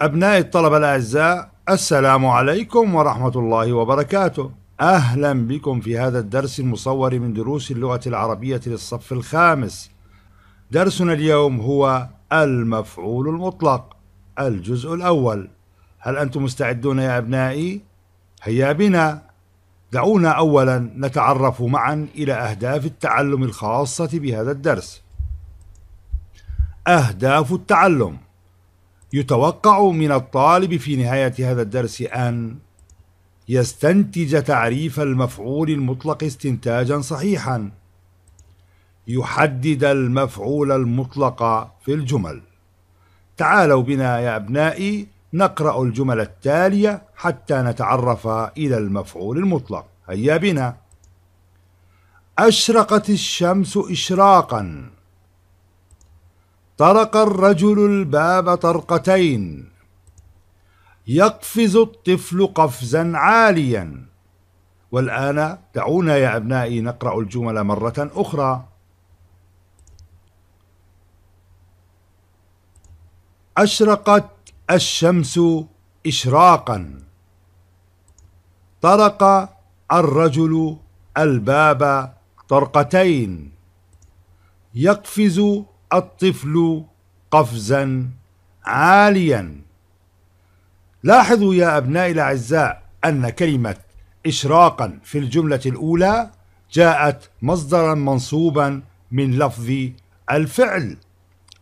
أبنائي الطلبة الأعزاء السلام عليكم ورحمة الله وبركاته أهلا بكم في هذا الدرس المصور من دروس اللغة العربية للصف الخامس درسنا اليوم هو المفعول المطلق الجزء الأول هل أنتم مستعدون يا أبنائي؟ هيا بنا دعونا أولا نتعرف معا إلى أهداف التعلم الخاصة بهذا الدرس أهداف التعلم يتوقع من الطالب في نهاية هذا الدرس أن يستنتج تعريف المفعول المطلق استنتاجا صحيحا يحدد المفعول المطلق في الجمل تعالوا بنا يا أبنائي نقرأ الجمل التالية حتى نتعرف إلى المفعول المطلق هيا بنا أشرقت الشمس إشراقاً طرق الرجل الباب طرقتين يقفز الطفل قفزا عاليا والآن دعونا يا أبنائي نقرأ الجمل مرة أخرى أشرقت الشمس إشراقا طرق الرجل الباب طرقتين يقفز الطفل قفزا عاليا لاحظوا يا أبنائي الأعزاء أن كلمة إشراقا في الجملة الأولى جاءت مصدرا منصوبا من لفظ الفعل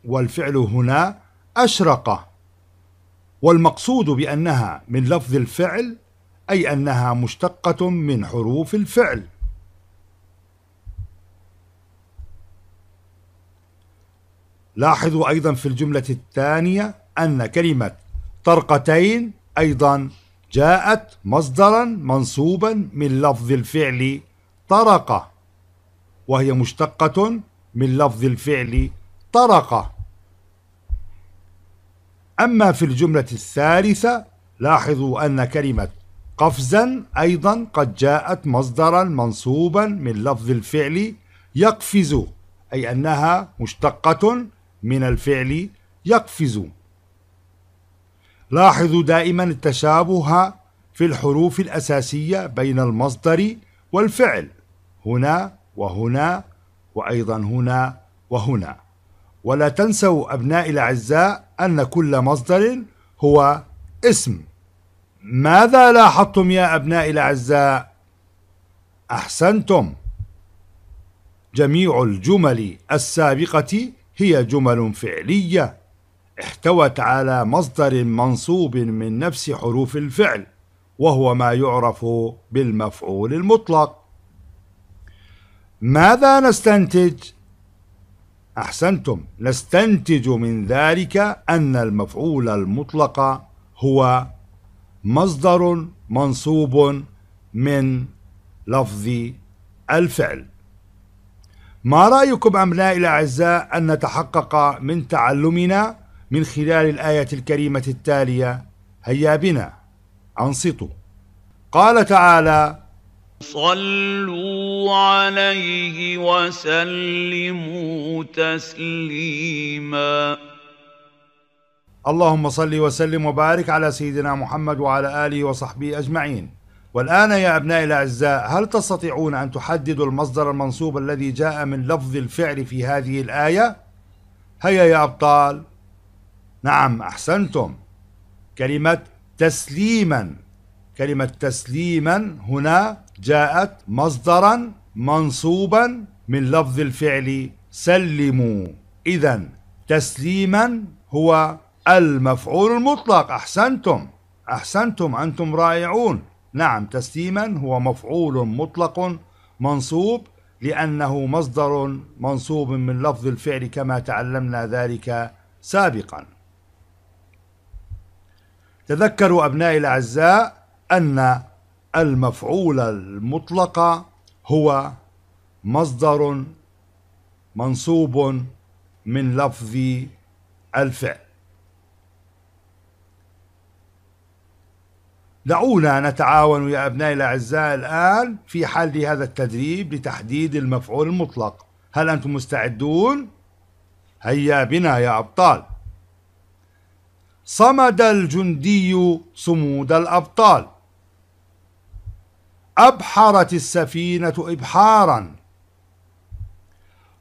والفعل هنا أشرق والمقصود بأنها من لفظ الفعل أي أنها مشتقة من حروف الفعل لاحظوا أيضا في الجملة الثانية أن كلمة طرقتين أيضا جاءت مصدرا منصوبا من لفظ الفعل طرقة وهي مشتقة من لفظ الفعل طرقة أما في الجملة الثالثة لاحظوا أن كلمة قفزا أيضا قد جاءت مصدرا منصوبا من لفظ الفعل يقفز أي أنها مشتقة من الفعل يقفز لاحظوا دائما التشابه في الحروف الأساسية بين المصدر والفعل هنا وهنا وأيضا هنا وهنا ولا تنسوا أبنائي الأعزاء أن كل مصدر هو اسم ماذا لاحظتم يا أبنائي الأعزاء؟ أحسنتم جميع الجمل السابقة هي جمل فعلية احتوت على مصدر منصوب من نفس حروف الفعل وهو ما يعرف بالمفعول المطلق ماذا نستنتج؟ أحسنتم نستنتج من ذلك أن المفعول المطلق هو مصدر منصوب من لفظ الفعل ما رأيكم أبنائي الأعزاء أن نتحقق من تعلمنا من خلال الآية الكريمة التالية هيا بنا أنصتوا قال تعالى صلوا عليه وسلموا تسليما اللهم صل وسلم وبارك على سيدنا محمد وعلى آله وصحبه أجمعين والآن يا أبنائي الأعزاء هل تستطيعون أن تحددوا المصدر المنصوب الذي جاء من لفظ الفعل في هذه الآية؟ هيا يا أبطال نعم أحسنتم كلمة تسليما كلمة تسليما هنا جاءت مصدرا منصوبا من لفظ الفعل سلموا إذا تسليما هو المفعول المطلق أحسنتم أحسنتم أنتم رائعون نعم تسليما هو مفعول مطلق منصوب لأنه مصدر منصوب من لفظ الفعل كما تعلمنا ذلك سابقا تذكروا أبنائي الأعزاء أن المفعول المطلق هو مصدر منصوب من لفظ الفعل دعونا نتعاون يا أبنائي الأعزاء الآن في حل هذا التدريب لتحديد المفعول المطلق هل أنتم مستعدون؟ هيا بنا يا أبطال صمد الجندي صمود الأبطال أبحرت السفينة إبحارا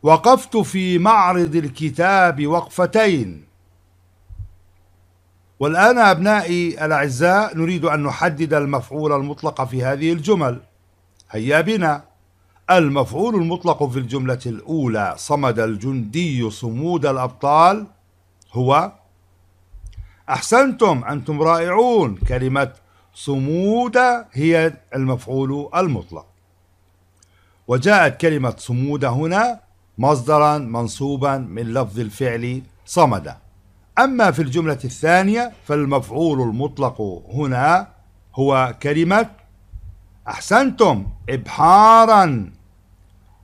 وقفت في معرض الكتاب وقفتين والآن أبنائي الأعزاء نريد أن نحدد المفعول المطلق في هذه الجمل هيا بنا المفعول المطلق في الجملة الأولى صمد الجندي صمود الأبطال هو أحسنتم أنتم رائعون كلمة صمود هي المفعول المطلق وجاءت كلمة صمود هنا مصدرا منصوبا من لفظ الفعل صمد أما في الجملة الثانية فالمفعول المطلق هنا هو كلمة أحسنتم إبحارا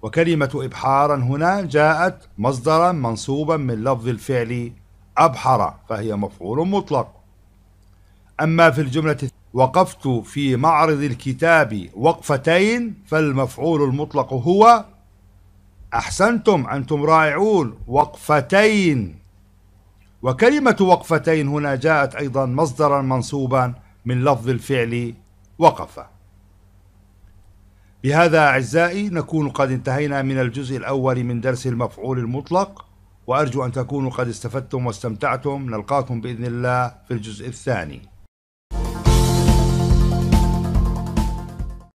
وكلمة إبحارا هنا جاءت مصدرا منصوبا من لفظ الفعل أبحر فهي مفعول مطلق أما في الجملة وقفت في معرض الكتاب وقفتين فالمفعول المطلق هو أحسنتم أنتم رائعون وقفتين وكلمة وقفتين هنا جاءت أيضا مصدرا منصوبا من لفظ الفعل وقف بهذا أعزائي نكون قد انتهينا من الجزء الأول من درس المفعول المطلق وأرجو أن تكونوا قد استفدتم واستمتعتم نلقاكم بإذن الله في الجزء الثاني